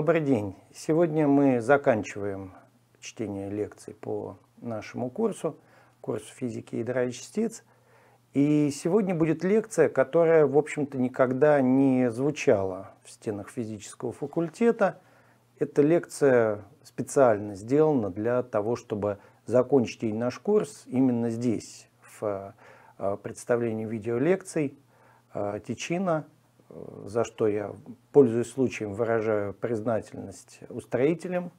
Добрый день. Сегодня мы заканчиваем чтение лекций по нашему курсу, курсу физики ядра и частиц. И сегодня будет лекция, которая, в общем-то, никогда не звучала в стенах физического факультета. Эта лекция специально сделана для того, чтобы закончить и наш курс именно здесь, в а, представлении видеолекций а, Тичина за что я, пользуюсь случаем, выражаю признательность устроителям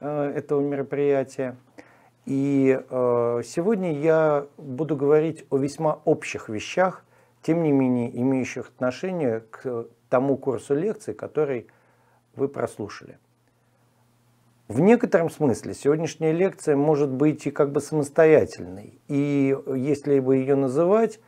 э, этого мероприятия. И э, сегодня я буду говорить о весьма общих вещах, тем не менее имеющих отношение к тому курсу лекций, который вы прослушали. В некотором смысле сегодняшняя лекция может быть и как бы самостоятельной. И если бы ее называть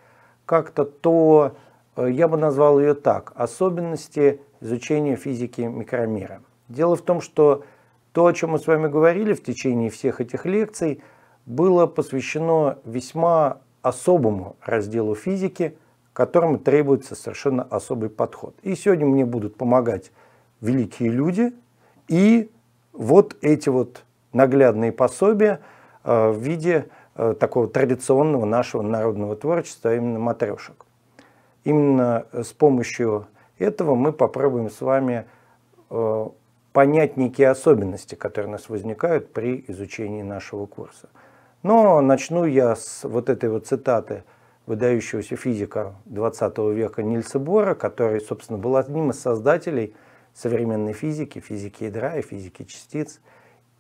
как-то, то, то Э, я бы назвал ее так, особенности изучения физики микромира. Дело в том, что то, о чем мы с вами говорили в течение всех этих лекций, было посвящено весьма особому разделу физики, к которому требуется совершенно особый подход. И сегодня мне будут помогать великие люди и вот эти вот наглядные пособия э, в виде э, такого традиционного нашего народного творчества, именно матрешек. Именно с помощью этого мы попробуем с вами э, понять некие особенности, которые у нас возникают при изучении нашего курса. Но начну я с вот этой вот цитаты выдающегося физика 20 века Нильса Бора, который, собственно, был одним из создателей современной физики, физики ядра и физики частиц.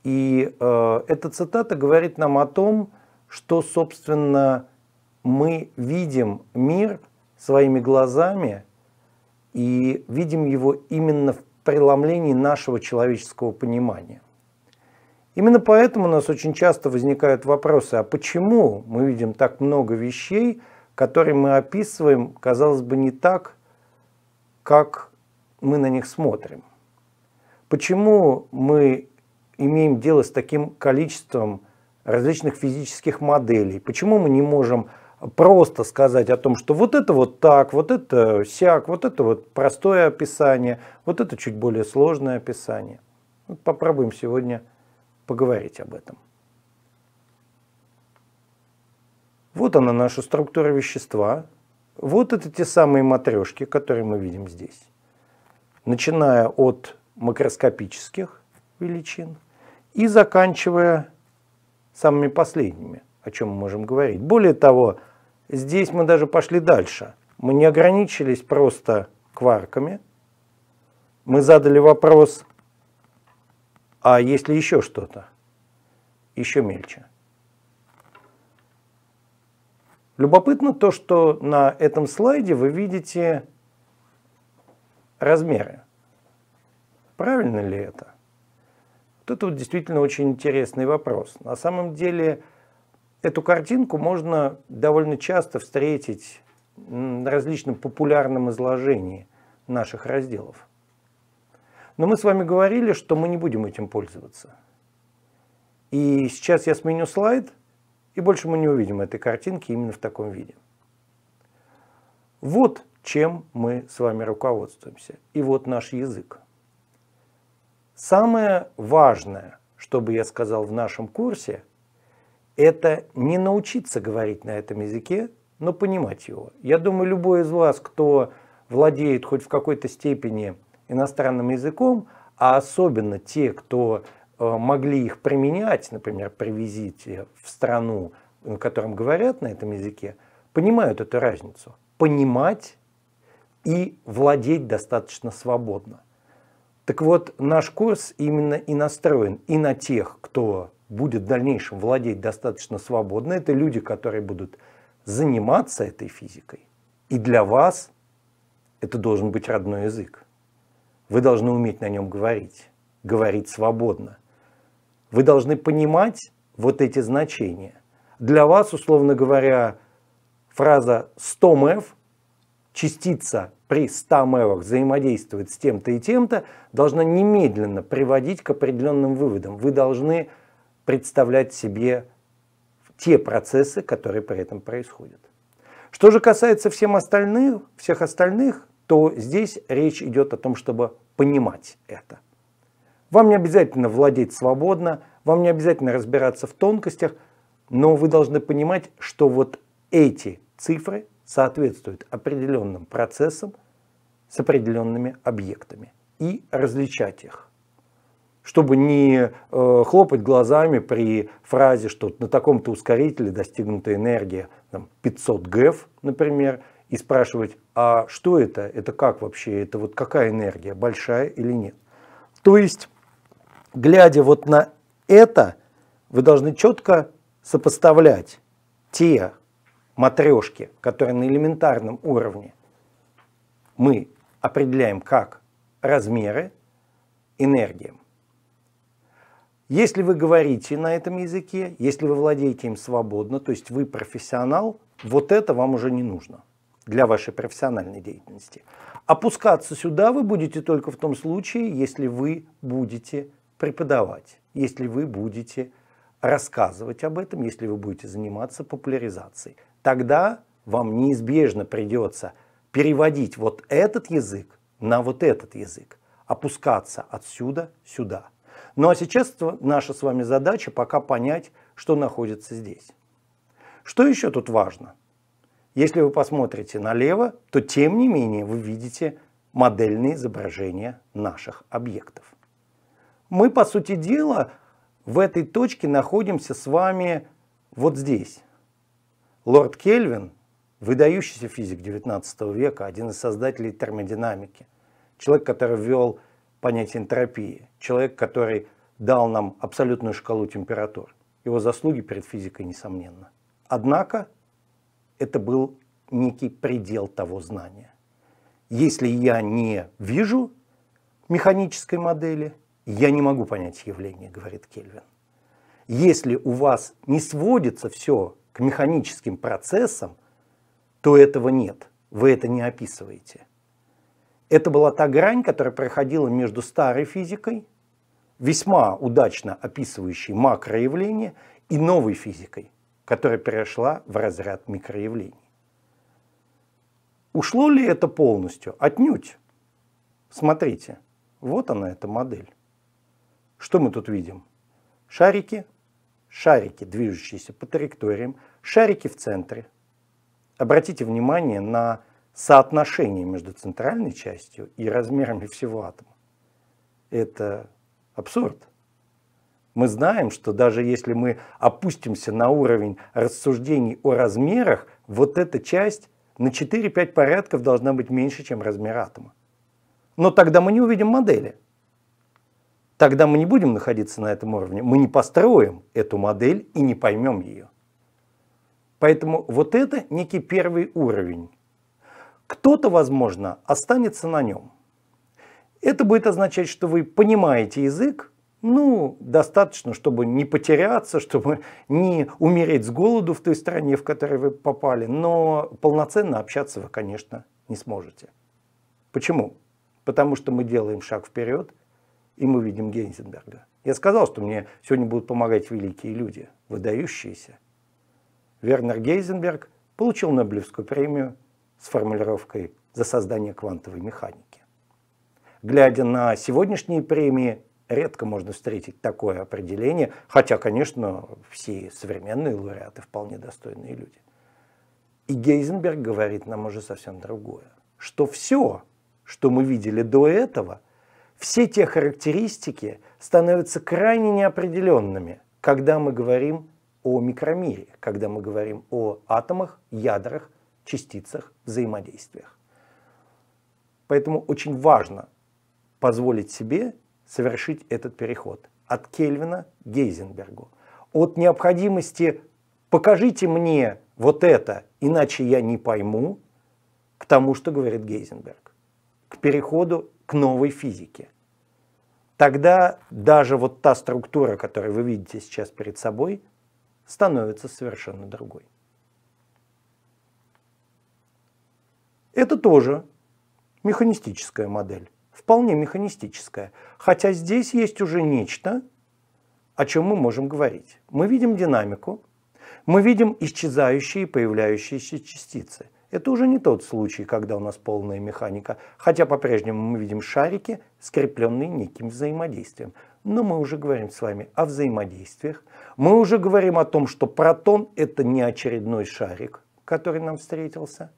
И э, эта цитата говорит нам о том, что, собственно, мы видим мир своими глазами и видим его именно в преломлении нашего человеческого понимания. Именно поэтому у нас очень часто возникают вопросы, а почему мы видим так много вещей, которые мы описываем, казалось бы, не так, как мы на них смотрим. Почему мы имеем дело с таким количеством различных физических моделей? Почему мы не можем просто сказать о том, что вот это вот так, вот это сяк, вот это вот простое описание, вот это чуть более сложное описание. попробуем сегодня поговорить об этом. Вот она, наша структура вещества. Вот это те самые матрешки, которые мы видим здесь. Начиная от макроскопических величин и заканчивая самыми последними, о чем мы можем говорить. Более того, Здесь мы даже пошли дальше. Мы не ограничились просто кварками. Мы задали вопрос, а есть ли еще что-то? Еще мельче. Любопытно то, что на этом слайде вы видите размеры. Правильно ли это? Вот это вот действительно очень интересный вопрос. На самом деле, Эту картинку можно довольно часто встретить на различном популярном изложении наших разделов. Но мы с вами говорили, что мы не будем этим пользоваться. И сейчас я сменю слайд, и больше мы не увидим этой картинки именно в таком виде. Вот чем мы с вами руководствуемся. И вот наш язык. Самое важное, что бы я сказал в нашем курсе, это не научиться говорить на этом языке, но понимать его. Я думаю, любой из вас, кто владеет хоть в какой-то степени иностранным языком, а особенно те, кто э, могли их применять, например, при визите в страну, на котором говорят на этом языке, понимают эту разницу. Понимать и владеть достаточно свободно. Так вот, наш курс именно и настроен и на тех, кто будет в дальнейшем владеть достаточно свободно, это люди, которые будут заниматься этой физикой. И для вас это должен быть родной язык. Вы должны уметь на нем говорить, говорить свободно. Вы должны понимать вот эти значения. Для вас, условно говоря, фраза 100 мэв, частица при 100 мэвах взаимодействует с тем-то и тем-то, должна немедленно приводить к определенным выводам. Вы должны представлять себе те процессы, которые при этом происходят. Что же касается всем остальных, всех остальных, то здесь речь идет о том, чтобы понимать это. Вам не обязательно владеть свободно, вам не обязательно разбираться в тонкостях, но вы должны понимать, что вот эти цифры соответствуют определенным процессам с определенными объектами и различать их чтобы не э, хлопать глазами при фразе, что на таком-то ускорителе достигнута энергия там, 500 ГЭФ, например, и спрашивать, а что это, это как вообще, это вот какая энергия, большая или нет. То есть, глядя вот на это, вы должны четко сопоставлять те матрешки, которые на элементарном уровне мы определяем как размеры энергиям, если вы говорите на этом языке, если вы владеете им свободно, то есть вы профессионал, вот это вам уже не нужно для вашей профессиональной деятельности. Опускаться сюда вы будете только в том случае, если вы будете преподавать, если вы будете рассказывать об этом, если вы будете заниматься популяризацией. Тогда вам неизбежно придется переводить вот этот язык на вот этот язык, опускаться отсюда сюда. Ну а сейчас наша с вами задача пока понять, что находится здесь. Что еще тут важно? Если вы посмотрите налево, то тем не менее вы видите модельные изображения наших объектов. Мы, по сути дела, в этой точке находимся с вами вот здесь. Лорд Кельвин, выдающийся физик XIX века, один из создателей термодинамики, человек, который ввел понятие энтропии. Человек, который дал нам абсолютную шкалу температур. Его заслуги перед физикой, несомненно. Однако, это был некий предел того знания. Если я не вижу механической модели, я не могу понять явление, говорит Кельвин. Если у вас не сводится все к механическим процессам, то этого нет, вы это не описываете. Это была та грань, которая проходила между старой физикой, весьма удачно описывающей макроявления, и новой физикой, которая перешла в разряд микроявлений. Ушло ли это полностью? Отнюдь. Смотрите, вот она эта модель. Что мы тут видим? Шарики, шарики, движущиеся по траекториям, шарики в центре. Обратите внимание на соотношение между центральной частью и размерами всего атома. Это абсурд. Мы знаем, что даже если мы опустимся на уровень рассуждений о размерах, вот эта часть на 4-5 порядков должна быть меньше, чем размер атома. Но тогда мы не увидим модели. Тогда мы не будем находиться на этом уровне. Мы не построим эту модель и не поймем ее. Поэтому вот это некий первый уровень кто-то, возможно, останется на нем. Это будет означать, что вы понимаете язык, ну, достаточно, чтобы не потеряться, чтобы не умереть с голоду в той стране, в которой вы попали, но полноценно общаться вы, конечно, не сможете. Почему? Потому что мы делаем шаг вперед, и мы видим Гейнзенберга. Я сказал, что мне сегодня будут помогать великие люди, выдающиеся. Вернер Гейзенберг получил Нобелевскую премию – с формулировкой «за создание квантовой механики». Глядя на сегодняшние премии, редко можно встретить такое определение, хотя, конечно, все современные лауреаты вполне достойные люди. И Гейзенберг говорит нам уже совсем другое, что все, что мы видели до этого, все те характеристики становятся крайне неопределенными, когда мы говорим о микромире, когда мы говорим о атомах, ядрах частицах, взаимодействиях. Поэтому очень важно позволить себе совершить этот переход от Кельвина к Гейзенбергу. От необходимости «покажите мне вот это, иначе я не пойму», к тому, что говорит Гейзенберг, к переходу к новой физике. Тогда даже вот та структура, которую вы видите сейчас перед собой, становится совершенно другой. Это тоже механистическая модель, вполне механистическая. Хотя здесь есть уже нечто, о чем мы можем говорить. Мы видим динамику, мы видим исчезающие и появляющиеся частицы. Это уже не тот случай, когда у нас полная механика, хотя по-прежнему мы видим шарики, скрепленные неким взаимодействием. Но мы уже говорим с вами о взаимодействиях, мы уже говорим о том, что протон – это не очередной шарик, который нам встретился –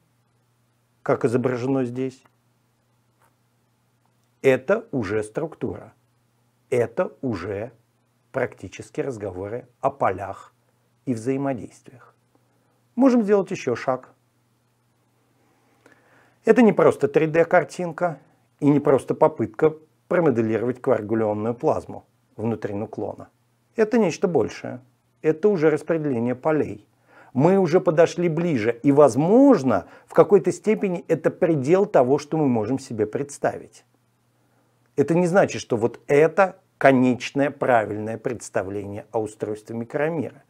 как изображено здесь, это уже структура. Это уже практически разговоры о полях и взаимодействиях. Можем сделать еще шаг. Это не просто 3D-картинка и не просто попытка промоделировать коагулионную плазму внутри нуклона. Это нечто большее. Это уже распределение полей – мы уже подошли ближе. И, возможно, в какой-то степени это предел того, что мы можем себе представить. Это не значит, что вот это конечное правильное представление о устройстве микромира.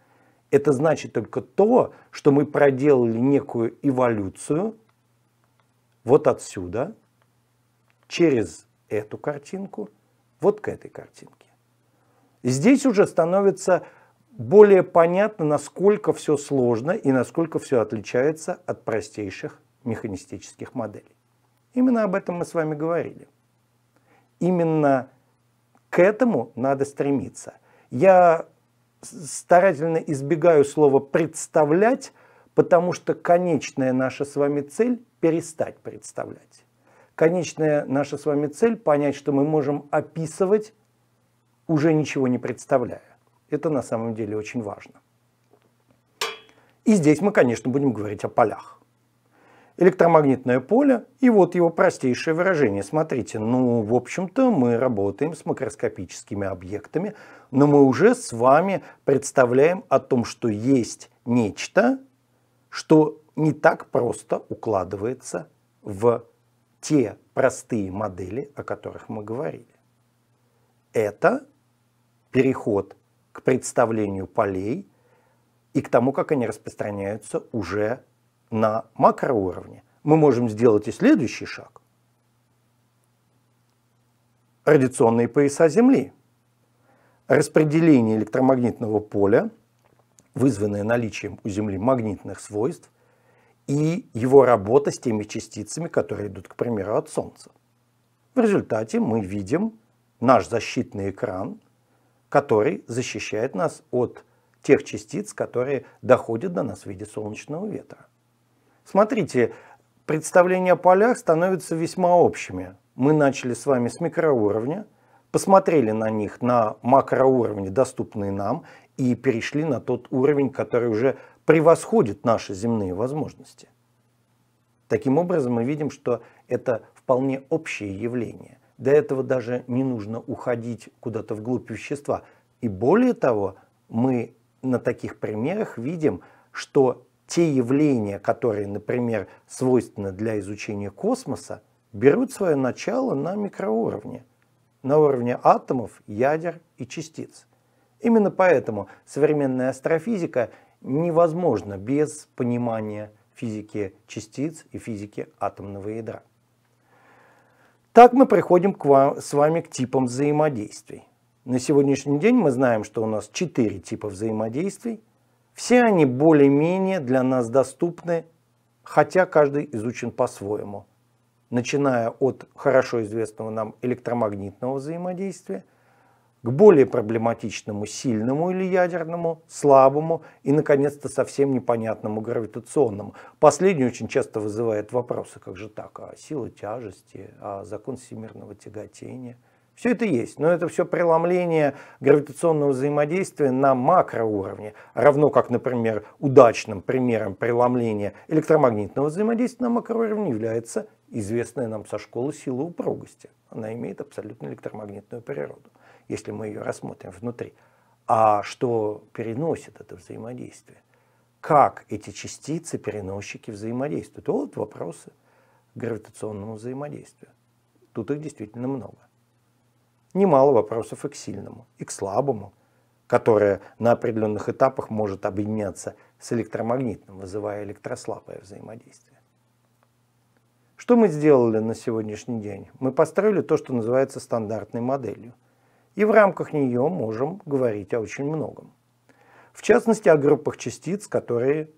Это значит только то, что мы проделали некую эволюцию вот отсюда, через эту картинку, вот к этой картинке. Здесь уже становится более понятно, насколько все сложно и насколько все отличается от простейших механистических моделей. Именно об этом мы с вами говорили. Именно к этому надо стремиться. Я старательно избегаю слова «представлять», потому что конечная наша с вами цель – перестать представлять. Конечная наша с вами цель – понять, что мы можем описывать, уже ничего не представляя. Это на самом деле очень важно. И здесь мы, конечно, будем говорить о полях. Электромагнитное поле, и вот его простейшее выражение. Смотрите, ну, в общем-то, мы работаем с макроскопическими объектами, но мы уже с вами представляем о том, что есть нечто, что не так просто укладывается в те простые модели, о которых мы говорили. Это переход к представлению полей и к тому, как они распространяются уже на макроуровне. Мы можем сделать и следующий шаг. Радиационные пояса Земли. Распределение электромагнитного поля, вызванное наличием у Земли магнитных свойств, и его работа с теми частицами, которые идут, к примеру, от Солнца. В результате мы видим наш защитный экран – который защищает нас от тех частиц, которые доходят до нас в виде солнечного ветра. Смотрите, представления о полях становятся весьма общими. Мы начали с вами с микроуровня, посмотрели на них на макроуровне, доступные нам, и перешли на тот уровень, который уже превосходит наши земные возможности. Таким образом, мы видим, что это вполне общее явление. Для этого даже не нужно уходить куда-то вглубь вещества. И более того, мы на таких примерах видим, что те явления, которые, например, свойственны для изучения космоса, берут свое начало на микроуровне, на уровне атомов, ядер и частиц. Именно поэтому современная астрофизика невозможна без понимания физики частиц и физики атомного ядра. Так мы приходим к вам, с вами к типам взаимодействий. На сегодняшний день мы знаем, что у нас четыре типа взаимодействий. Все они более-менее для нас доступны, хотя каждый изучен по-своему. Начиная от хорошо известного нам электромагнитного взаимодействия – к более проблематичному сильному или ядерному, слабому и, наконец-то, совсем непонятному гравитационному. Последний очень часто вызывает вопросы, как же так, а сила тяжести, а закон всемирного тяготения. Все это есть, но это все преломление гравитационного взаимодействия на макроуровне, равно как, например, удачным примером преломления электромагнитного взаимодействия на макроуровне является известная нам со школы сила упругости. Она имеет абсолютно электромагнитную природу если мы ее рассмотрим внутри, а что переносит это взаимодействие. Как эти частицы, переносчики взаимодействуют? Вот вопросы к гравитационному взаимодействию. Тут их действительно много. Немало вопросов и к сильному, и к слабому, которое на определенных этапах может объединяться с электромагнитным, вызывая электрослабое взаимодействие. Что мы сделали на сегодняшний день? Мы построили то, что называется стандартной моделью – и в рамках нее можем говорить о очень многом. В частности, о группах частиц, которые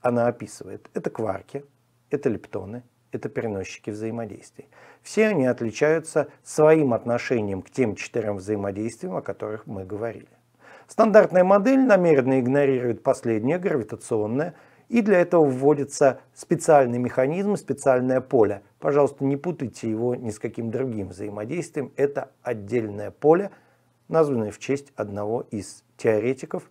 она описывает. Это кварки, это лептоны, это переносчики взаимодействий. Все они отличаются своим отношением к тем четырем взаимодействиям, о которых мы говорили. Стандартная модель намеренно игнорирует последнее гравитационное и для этого вводится специальный механизм, специальное поле. Пожалуйста, не путайте его ни с каким другим взаимодействием. Это отдельное поле, названное в честь одного из теоретиков,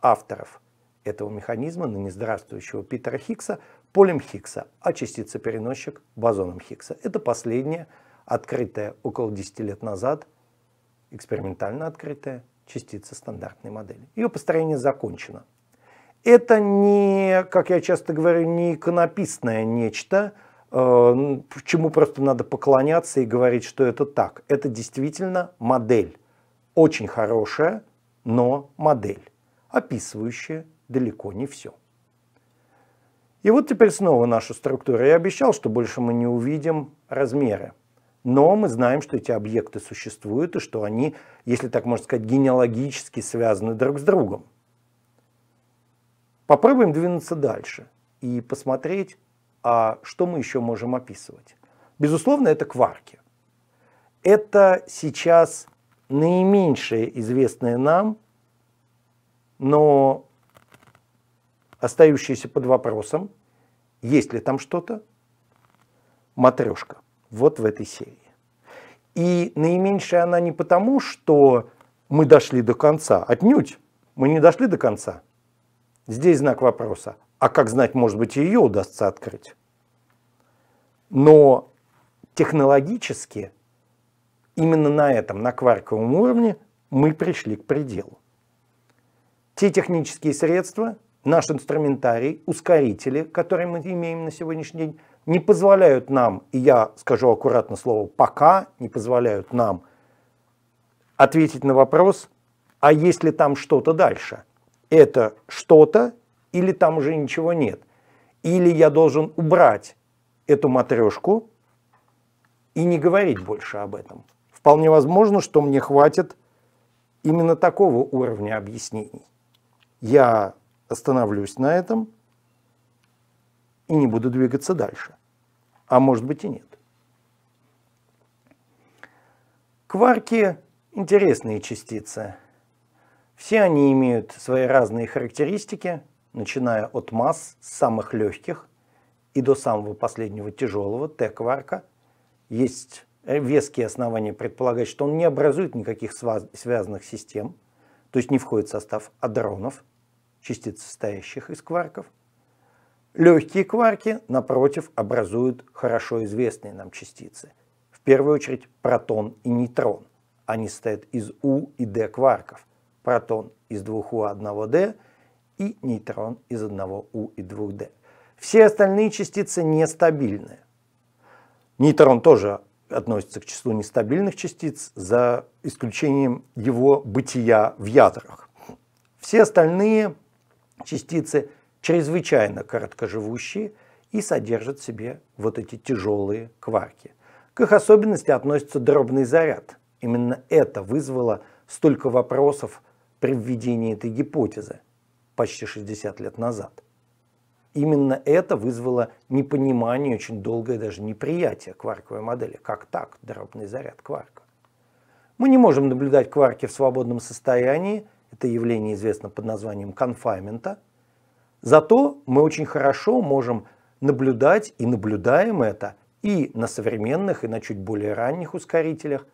авторов этого механизма, ныне здравствующего Питера Хиггса, полем Хиггса, а частица-переносчик бозоном Хиггса. Это последняя, открытая около 10 лет назад, экспериментально открытая частица стандартной модели. Ее построение закончено. Это не, как я часто говорю, не иконописное нечто, э, чему просто надо поклоняться и говорить, что это так. Это действительно модель. Очень хорошая, но модель, описывающая далеко не все. И вот теперь снова наша структура. Я обещал, что больше мы не увидим размеры. Но мы знаем, что эти объекты существуют и что они, если так можно сказать, генеалогически связаны друг с другом. Попробуем двинуться дальше и посмотреть, а что мы еще можем описывать. Безусловно, это кварки. Это сейчас наименьшее известное нам, но остающееся под вопросом, есть ли там что-то, матрешка, вот в этой серии. И наименьшая она не потому, что мы дошли до конца, отнюдь, мы не дошли до конца – Здесь знак вопроса. А как знать, может быть, ее удастся открыть? Но технологически именно на этом, на кварковом уровне, мы пришли к пределу. Те технические средства, наш инструментарий, ускорители, которые мы имеем на сегодняшний день, не позволяют нам, и я скажу аккуратно слово «пока», не позволяют нам ответить на вопрос, а есть ли там что-то дальше – это что-то, или там уже ничего нет. Или я должен убрать эту матрешку и не говорить больше об этом. Вполне возможно, что мне хватит именно такого уровня объяснений. Я остановлюсь на этом и не буду двигаться дальше. А может быть и нет. Кварки – интересные частицы – все они имеют свои разные характеристики, начиная от масс самых легких и до самого последнего тяжелого, Т-кварка. Есть веские основания предполагать, что он не образует никаких связанных систем, то есть не входит в состав адронов, частиц, состоящих из кварков. Легкие кварки, напротив, образуют хорошо известные нам частицы. В первую очередь протон и нейтрон. Они состоят из У и Д кварков – протон из 2У 1D и нейтрон из 1У и 2D. Все остальные частицы нестабильны. Нейтрон тоже относится к числу нестабильных частиц, за исключением его бытия в ядрах. Все остальные частицы чрезвычайно короткоживущие и содержат в себе вот эти тяжелые кварки. К их особенности относится дробный заряд. Именно это вызвало столько вопросов при введении этой гипотезы почти 60 лет назад. Именно это вызвало непонимание, очень долгое даже неприятие кварковой модели. Как так? Дробный заряд кварка. Мы не можем наблюдать кварки в свободном состоянии. Это явление известно под названием конфаймента. Зато мы очень хорошо можем наблюдать и наблюдаем это и на современных, и на чуть более ранних ускорителях,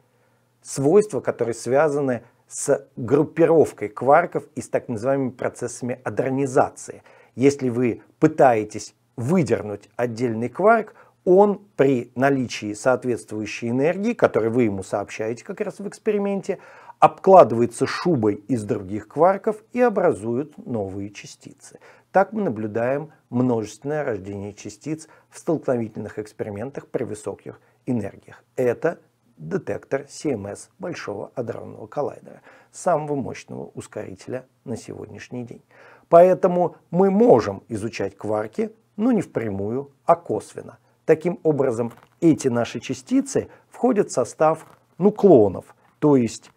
свойства, которые связаны с с группировкой кварков и с так называемыми процессами адронизации. Если вы пытаетесь выдернуть отдельный кварк, он при наличии соответствующей энергии, которую вы ему сообщаете как раз в эксперименте, обкладывается шубой из других кварков и образуют новые частицы. Так мы наблюдаем множественное рождение частиц в столкновительных экспериментах при высоких энергиях. Это детектор CMS Большого адронного коллайдера, самого мощного ускорителя на сегодняшний день. Поэтому мы можем изучать кварки, но не впрямую, а косвенно. Таким образом, эти наши частицы входят в состав нуклонов, то есть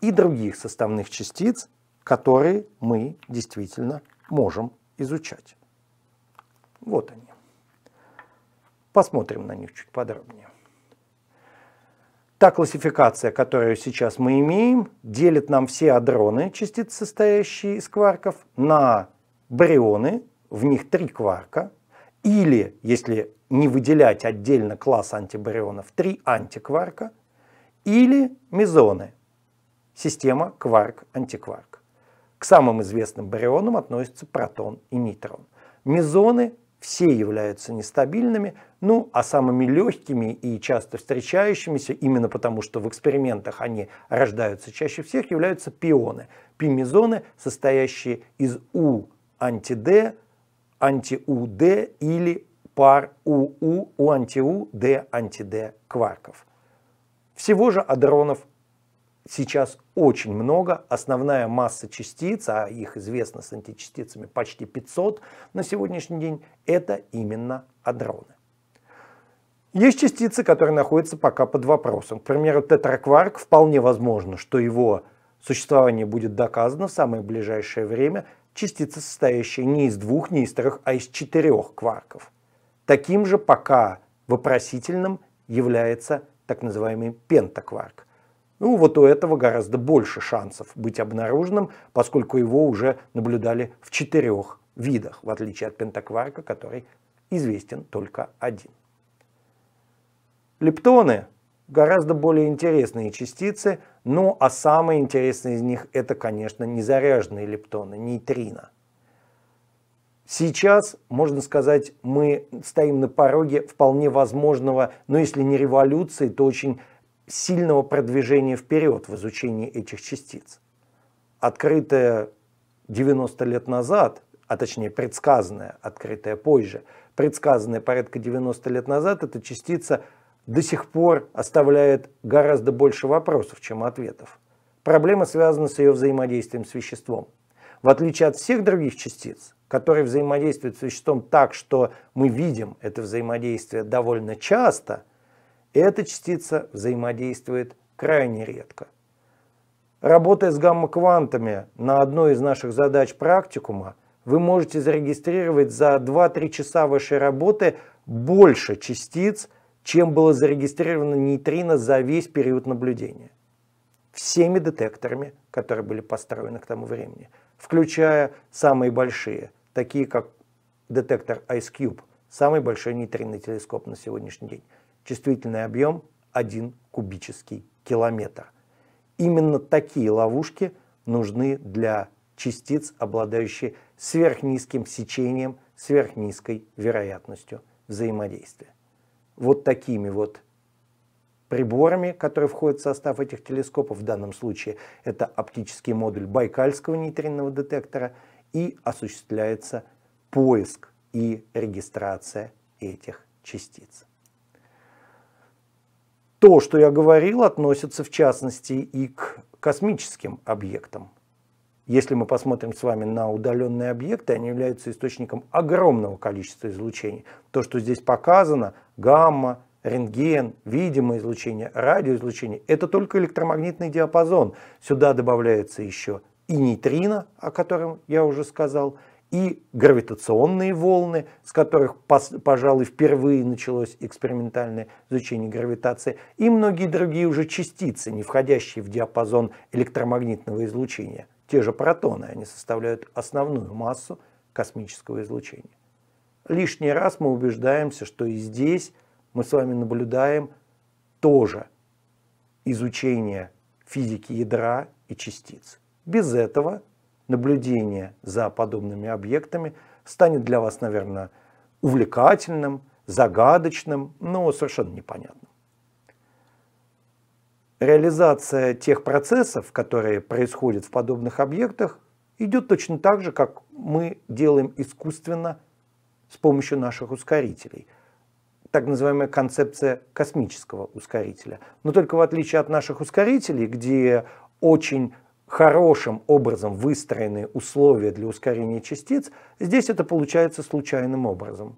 и других составных частиц, которые мы действительно можем изучать. Вот они. Посмотрим на них чуть подробнее. Та классификация, которую сейчас мы имеем, делит нам все адроны, частицы, состоящие из кварков, на барионы, в них три кварка, или, если не выделять отдельно класс антибарионов, три антикварка, или мезоны, система кварк-антикварк. К самым известным барионам относятся протон и нейтрон. Мезоны все являются нестабильными, ну а самыми легкими и часто встречающимися, именно потому что в экспериментах они рождаются чаще всех, являются пионы. Пимезоны, состоящие из У анти-Д, анти-УД или пар УУ у анти-У, Д анти-Д кварков. Всего же адронов сейчас очень много. Основная масса частиц, а их известно с античастицами почти 500 на сегодняшний день, это именно адроны. Есть частицы, которые находятся пока под вопросом. К примеру, тетракварк, вполне возможно, что его существование будет доказано в самое ближайшее время. Частица, состоящая не из двух, не из трех, а из четырех кварков. Таким же пока вопросительным является так называемый пентакварк. Ну, вот у этого гораздо больше шансов быть обнаруженным, поскольку его уже наблюдали в четырех видах, в отличие от пентакварка, который известен только один. Лептоны гораздо более интересные частицы, ну а самые интересные из них это, конечно, незаряженные лептоны, нейтрино. Сейчас, можно сказать, мы стоим на пороге вполне возможного, но если не революции, то очень сильного продвижения вперед в изучении этих частиц. Открытое 90 лет назад, а точнее предсказанное, открытое позже, предсказанное порядка 90 лет назад, эта частица до сих пор оставляет гораздо больше вопросов, чем ответов. Проблема связана с ее взаимодействием с веществом. В отличие от всех других частиц, которые взаимодействуют с веществом так, что мы видим это взаимодействие довольно часто – эта частица взаимодействует крайне редко. Работая с гамма-квантами на одной из наших задач практикума, вы можете зарегистрировать за 2-3 часа вашей работы больше частиц, чем было зарегистрировано нейтрино за весь период наблюдения. Всеми детекторами, которые были построены к тому времени, включая самые большие, такие как детектор Ice Cube, самый большой нейтринный телескоп на сегодняшний день. Чувствительный объем 1 кубический километр. Именно такие ловушки нужны для частиц, обладающих сверхнизким сечением, сверхнизкой вероятностью взаимодействия. Вот такими вот приборами, которые входят в состав этих телескопов, в данном случае это оптический модуль Байкальского нейтринного детектора, и осуществляется поиск и регистрация этих частиц. То, что я говорил, относится в частности и к космическим объектам. Если мы посмотрим с вами на удаленные объекты, они являются источником огромного количества излучений. То, что здесь показано, гамма, рентген, видимое излучение, радиоизлучение, это только электромагнитный диапазон. Сюда добавляется еще и нейтрино, о котором я уже сказал, и гравитационные волны, с которых, пожалуй, впервые началось экспериментальное изучение гравитации, и многие другие уже частицы, не входящие в диапазон электромагнитного излучения. Те же протоны, они составляют основную массу космического излучения. Лишний раз мы убеждаемся, что и здесь мы с вами наблюдаем тоже изучение физики ядра и частиц. Без этого наблюдение за подобными объектами станет для вас, наверное, увлекательным, загадочным, но совершенно непонятным. Реализация тех процессов, которые происходят в подобных объектах, идет точно так же, как мы делаем искусственно с помощью наших ускорителей. Так называемая концепция космического ускорителя. Но только в отличие от наших ускорителей, где очень хорошим образом выстроены условия для ускорения частиц, здесь это получается случайным образом.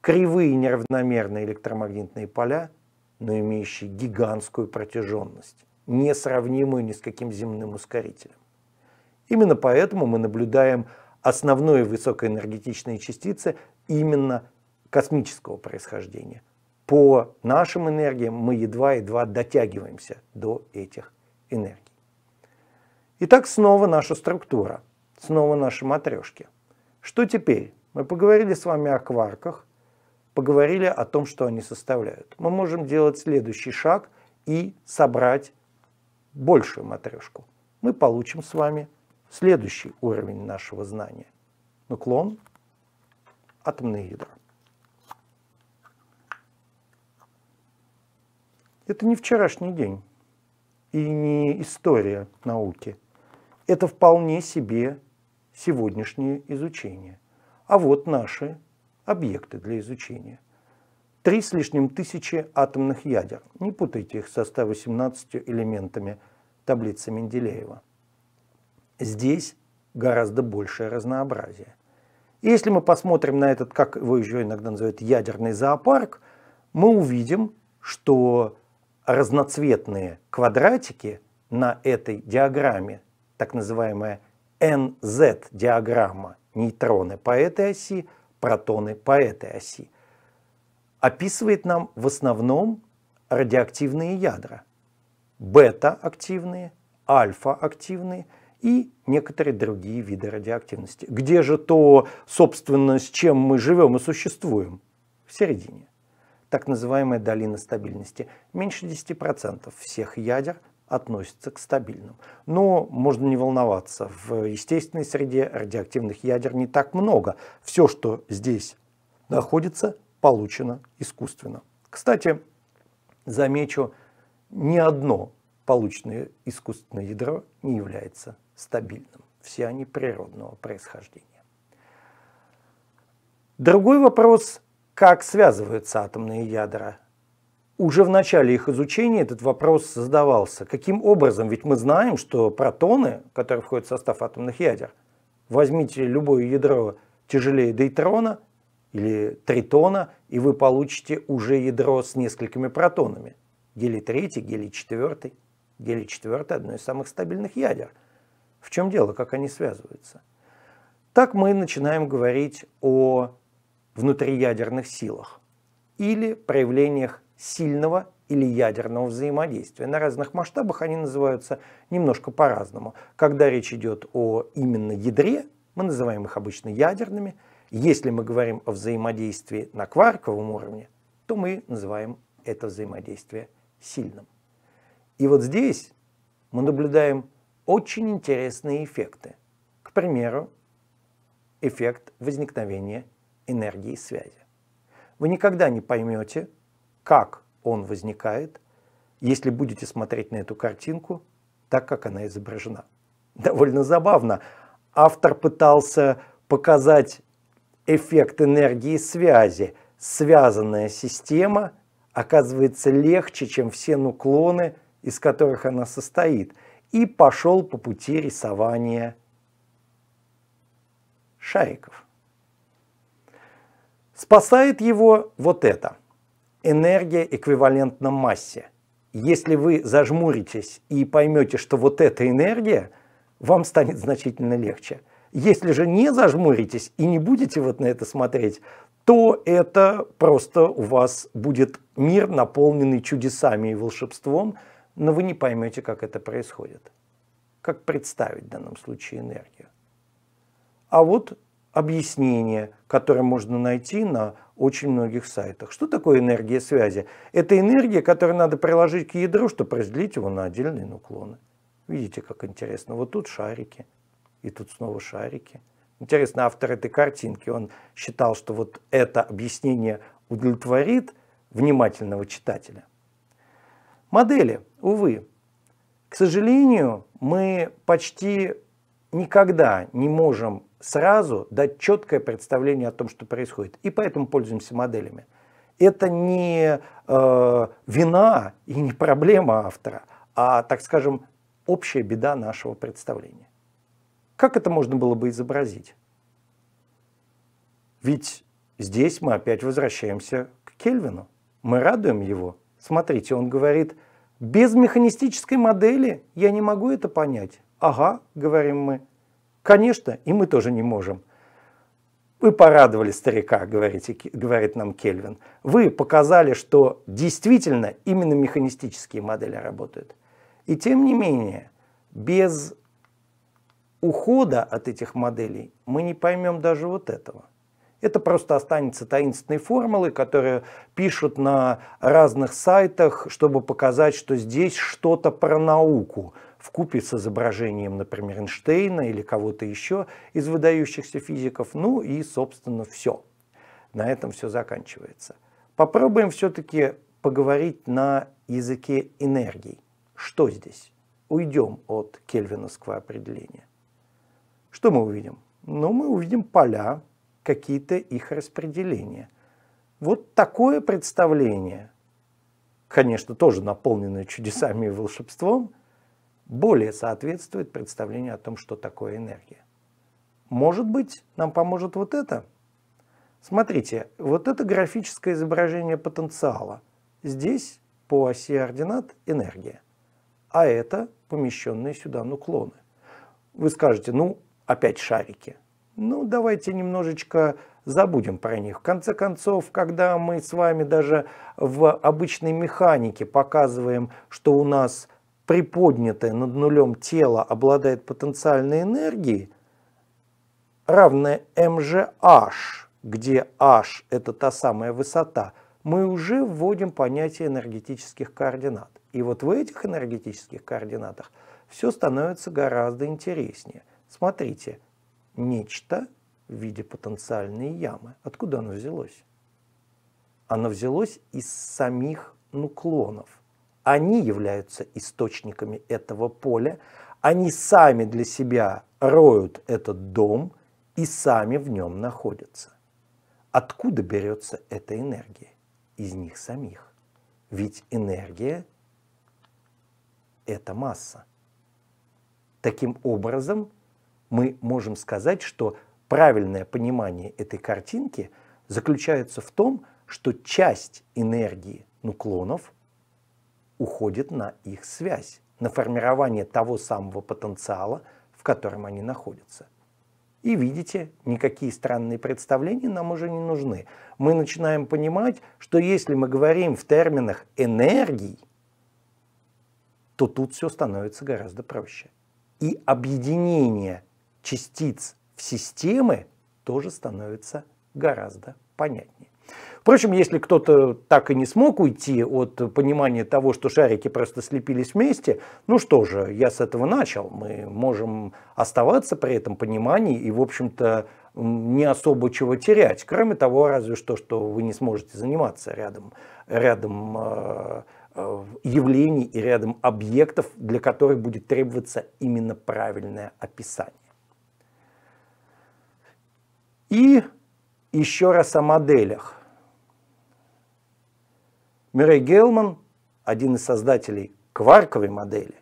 Кривые неравномерные электромагнитные поля, но имеющие гигантскую протяженность, несравнимую ни с каким земным ускорителем. Именно поэтому мы наблюдаем основные высокоэнергетичные частицы именно космического происхождения. По нашим энергиям мы едва-едва дотягиваемся до этих энергий. Итак, снова наша структура, снова наши матрешки. Что теперь? Мы поговорили с вами о кварках, поговорили о том, что они составляют. Мы можем делать следующий шаг и собрать большую матрешку. Мы получим с вами следующий уровень нашего знания. Нуклон, атомные ядра. Это не вчерашний день и не история науки. Это вполне себе сегодняшнее изучение. А вот наши объекты для изучения. Три с лишним тысячи атомных ядер. Не путайте их со 118 элементами таблицы Менделеева. Здесь гораздо большее разнообразие. И если мы посмотрим на этот, как его еще иногда называют, ядерный зоопарк, мы увидим, что разноцветные квадратики на этой диаграмме так называемая NZ-диаграмма. Нейтроны по этой оси, протоны по этой оси. Описывает нам в основном радиоактивные ядра. Бета-активные, альфа-активные и некоторые другие виды радиоактивности. Где же то, собственно, с чем мы живем и существуем? В середине. Так называемая долина стабильности. Меньше 10% всех ядер – относится к стабильным. Но можно не волноваться, в естественной среде радиоактивных ядер не так много. Все, что здесь находится, получено искусственно. Кстати, замечу, ни одно полученное искусственное ядро не является стабильным. Все они природного происхождения. Другой вопрос, как связываются атомные ядра уже в начале их изучения этот вопрос задавался. Каким образом? Ведь мы знаем, что протоны, которые входят в состав атомных ядер, возьмите любое ядро тяжелее дейтрона или тритона, и вы получите уже ядро с несколькими протонами. Гелий 3, гелий 4. Гелий 4 – одно из самых стабильных ядер. В чем дело, как они связываются? Так мы начинаем говорить о внутриядерных силах или проявлениях сильного или ядерного взаимодействия. На разных масштабах они называются немножко по-разному. Когда речь идет о именно ядре, мы называем их обычно ядерными. Если мы говорим о взаимодействии на кварковом уровне, то мы называем это взаимодействие сильным. И вот здесь мы наблюдаем очень интересные эффекты. К примеру, эффект возникновения энергии связи. Вы никогда не поймете, как он возникает, если будете смотреть на эту картинку так, как она изображена. Довольно забавно. Автор пытался показать эффект энергии связи. Связанная система оказывается легче, чем все нуклоны, из которых она состоит. И пошел по пути рисования шариков. Спасает его вот это. Энергия эквивалентна массе. Если вы зажмуритесь и поймете, что вот эта энергия, вам станет значительно легче. Если же не зажмуритесь и не будете вот на это смотреть, то это просто у вас будет мир, наполненный чудесами и волшебством, но вы не поймете, как это происходит. Как представить в данном случае энергию. А вот объяснение, которое можно найти на очень многих сайтах. Что такое энергия связи? Это энергия, которую надо приложить к ядру, чтобы разделить его на отдельные нуклоны. Видите, как интересно. Вот тут шарики, и тут снова шарики. Интересно, автор этой картинки, он считал, что вот это объяснение удовлетворит внимательного читателя. Модели, увы. К сожалению, мы почти никогда не можем сразу дать четкое представление о том, что происходит. И поэтому пользуемся моделями. Это не э, вина и не проблема автора, а, так скажем, общая беда нашего представления. Как это можно было бы изобразить? Ведь здесь мы опять возвращаемся к Кельвину. Мы радуем его. Смотрите, он говорит, без механистической модели я не могу это понять. Ага, говорим мы, Конечно, и мы тоже не можем. Вы порадовали старика, говорите, говорит нам Кельвин. Вы показали, что действительно именно механистические модели работают. И тем не менее, без ухода от этих моделей мы не поймем даже вот этого. Это просто останется таинственной формулой, которую пишут на разных сайтах, чтобы показать, что здесь что-то про науку – в купе с изображением, например, Эйнштейна или кого-то еще из выдающихся физиков. Ну и, собственно, все. На этом все заканчивается. Попробуем все-таки поговорить на языке энергии. Что здесь? Уйдем от кельвиновского определения. Что мы увидим? Ну, мы увидим поля, какие-то их распределения. Вот такое представление, конечно, тоже наполненное чудесами и волшебством – более соответствует представлению о том, что такое энергия. Может быть, нам поможет вот это? Смотрите, вот это графическое изображение потенциала. Здесь по оси ординат энергия, а это помещенные сюда нуклоны. Вы скажете, ну, опять шарики. Ну, давайте немножечко забудем про них. В конце концов, когда мы с вами даже в обычной механике показываем, что у нас приподнятое над нулем тело обладает потенциальной энергией, равная mgh, где h – это та самая высота, мы уже вводим понятие энергетических координат. И вот в этих энергетических координатах все становится гораздо интереснее. Смотрите, нечто в виде потенциальной ямы. Откуда оно взялось? Оно взялось из самих нуклонов. Они являются источниками этого поля, они сами для себя роют этот дом и сами в нем находятся. Откуда берется эта энергия? Из них самих. Ведь энергия – это масса. Таким образом, мы можем сказать, что правильное понимание этой картинки заключается в том, что часть энергии нуклонов – уходит на их связь, на формирование того самого потенциала, в котором они находятся. И видите, никакие странные представления нам уже не нужны. Мы начинаем понимать, что если мы говорим в терминах энергии, то тут все становится гораздо проще. И объединение частиц в системы тоже становится гораздо понятнее. Впрочем, если кто-то так и не смог уйти от понимания того, что шарики просто слепились вместе, ну что же, я с этого начал. Мы можем оставаться при этом понимании и, в общем-то, не особо чего терять. Кроме того, разве что, что вы не сможете заниматься рядом, рядом э, явлений и рядом объектов, для которых будет требоваться именно правильное описание. И еще раз о моделях. Мирей Гелман, один из создателей кварковой модели,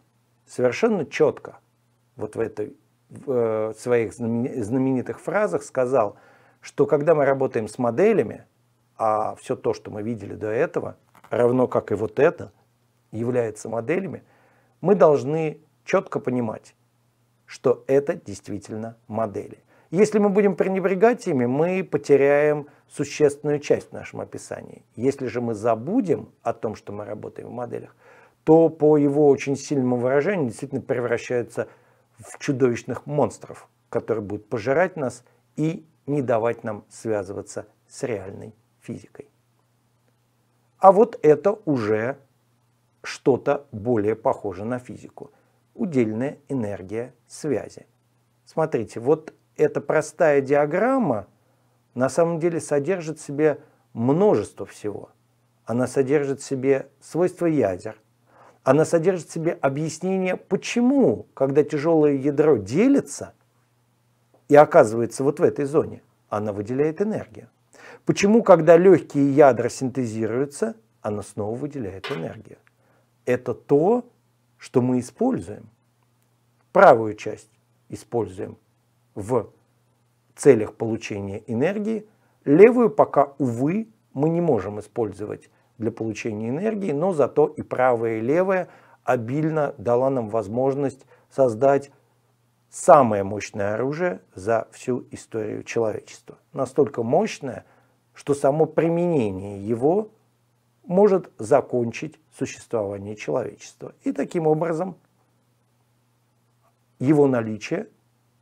совершенно четко вот в этой в э, своих знаменитых фразах сказал, что когда мы работаем с моделями, а все то, что мы видели до этого, равно как и вот это, является моделями, мы должны четко понимать, что это действительно модели. Если мы будем пренебрегать ими, мы потеряем существенную часть в нашем описании. Если же мы забудем о том, что мы работаем в моделях, то по его очень сильному выражению действительно превращаются в чудовищных монстров, которые будут пожирать нас и не давать нам связываться с реальной физикой. А вот это уже что-то более похоже на физику. Удельная энергия связи. Смотрите, вот эта простая диаграмма на самом деле содержит в себе множество всего. Она содержит в себе свойства ядер, она содержит в себе объяснение, почему, когда тяжелое ядро делится и оказывается вот в этой зоне, она выделяет энергию. Почему, когда легкие ядра синтезируются, она снова выделяет энергию. Это то, что мы используем. Правую часть используем в целях получения энергии. Левую пока, увы, мы не можем использовать для получения энергии, но зато и правая и левая обильно дала нам возможность создать самое мощное оружие за всю историю человечества. Настолько мощное, что само применение его может закончить существование человечества. И таким образом его наличие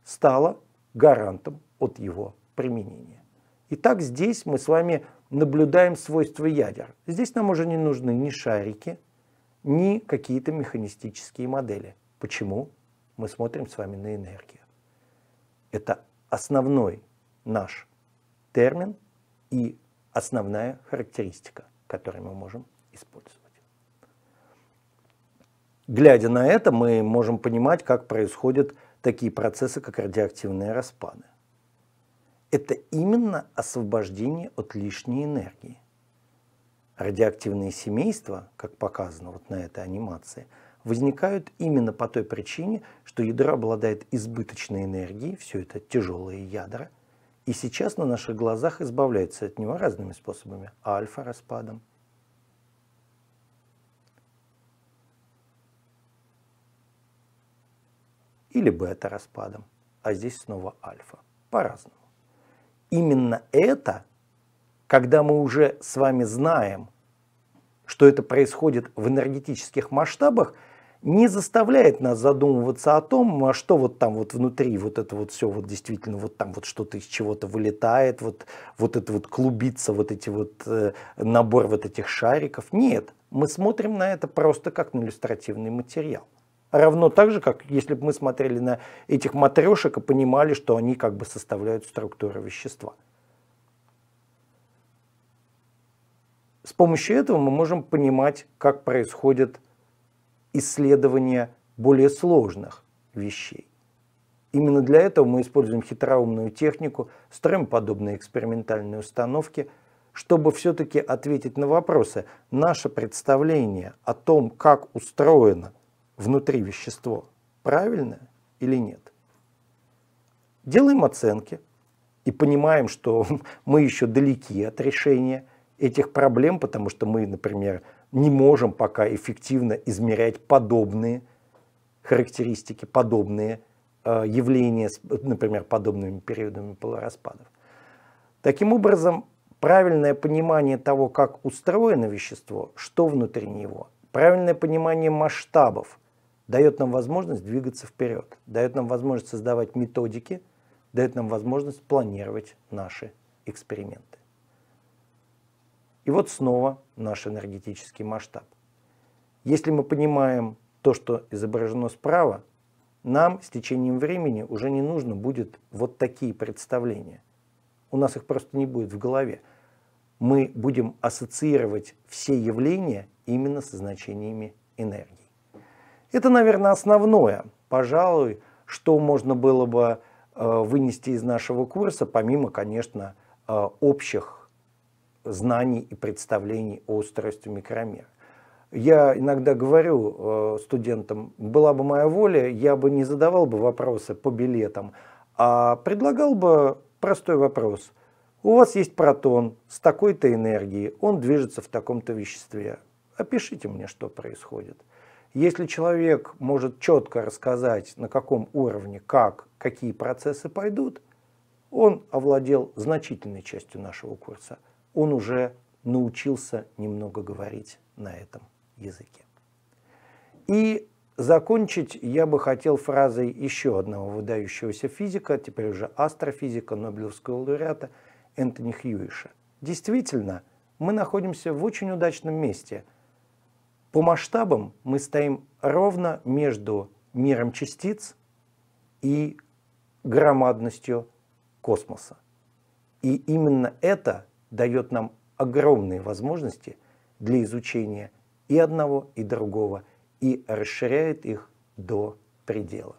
стало гарантом от его применения. Итак, здесь мы с вами наблюдаем свойства ядер. Здесь нам уже не нужны ни шарики, ни какие-то механистические модели. Почему? Мы смотрим с вами на энергию. Это основной наш термин и основная характеристика, которую мы можем использовать. Глядя на это, мы можем понимать, как происходит такие процессы, как радиоактивные распады. Это именно освобождение от лишней энергии. Радиоактивные семейства, как показано вот на этой анимации, возникают именно по той причине, что ядро обладает избыточной энергией, все это тяжелые ядра, и сейчас на наших глазах избавляется от него разными способами. Альфа-распадом, или бета-распадом, а здесь снова альфа. По-разному. Именно это, когда мы уже с вами знаем, что это происходит в энергетических масштабах, не заставляет нас задумываться о том, «Ну, а что вот там вот внутри, вот это вот все вот действительно вот там вот что-то из чего-то вылетает, вот, вот это вот клубится, вот эти вот э, набор вот этих шариков. Нет, мы смотрим на это просто как на иллюстративный материал. Равно так же, как если бы мы смотрели на этих матрешек и понимали, что они как бы составляют структуру вещества. С помощью этого мы можем понимать, как происходит исследование более сложных вещей. Именно для этого мы используем хитроумную технику, строим подобные экспериментальные установки, чтобы все-таки ответить на вопросы. Наше представление о том, как устроено внутри вещество правильное или нет. Делаем оценки и понимаем, что мы еще далеки от решения этих проблем, потому что мы, например, не можем пока эффективно измерять подобные характеристики, подобные э, явления, с, например, подобными периодами полураспадов. Таким образом, правильное понимание того, как устроено вещество, что внутри него, правильное понимание масштабов – дает нам возможность двигаться вперед, дает нам возможность создавать методики, дает нам возможность планировать наши эксперименты. И вот снова наш энергетический масштаб. Если мы понимаем то, что изображено справа, нам с течением времени уже не нужно будет вот такие представления. У нас их просто не будет в голове. Мы будем ассоциировать все явления именно со значениями энергии. Это, наверное, основное, пожалуй, что можно было бы э, вынести из нашего курса, помимо, конечно, э, общих знаний и представлений о устройстве микромира. Я иногда говорю э, студентам, была бы моя воля, я бы не задавал бы вопросы по билетам, а предлагал бы простой вопрос. У вас есть протон с такой-то энергией, он движется в таком-то веществе. Опишите мне, что происходит. Если человек может четко рассказать, на каком уровне, как, какие процессы пойдут, он овладел значительной частью нашего курса. Он уже научился немного говорить на этом языке. И закончить я бы хотел фразой еще одного выдающегося физика, теперь уже астрофизика, Нобелевского лауреата Энтони Хьюиша. Действительно, мы находимся в очень удачном месте – по масштабам мы стоим ровно между миром частиц и громадностью космоса. И именно это дает нам огромные возможности для изучения и одного, и другого, и расширяет их до предела.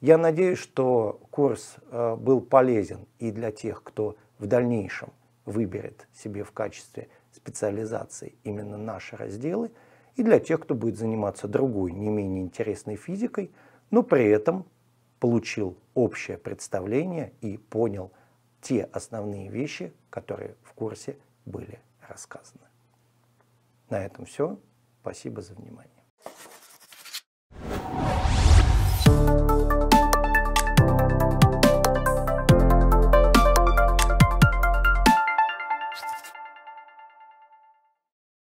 Я надеюсь, что курс э, был полезен и для тех, кто в дальнейшем выберет себе в качестве специализации именно наши разделы – и для тех, кто будет заниматься другой, не менее интересной физикой, но при этом получил общее представление и понял те основные вещи, которые в курсе были рассказаны. На этом все. Спасибо за внимание.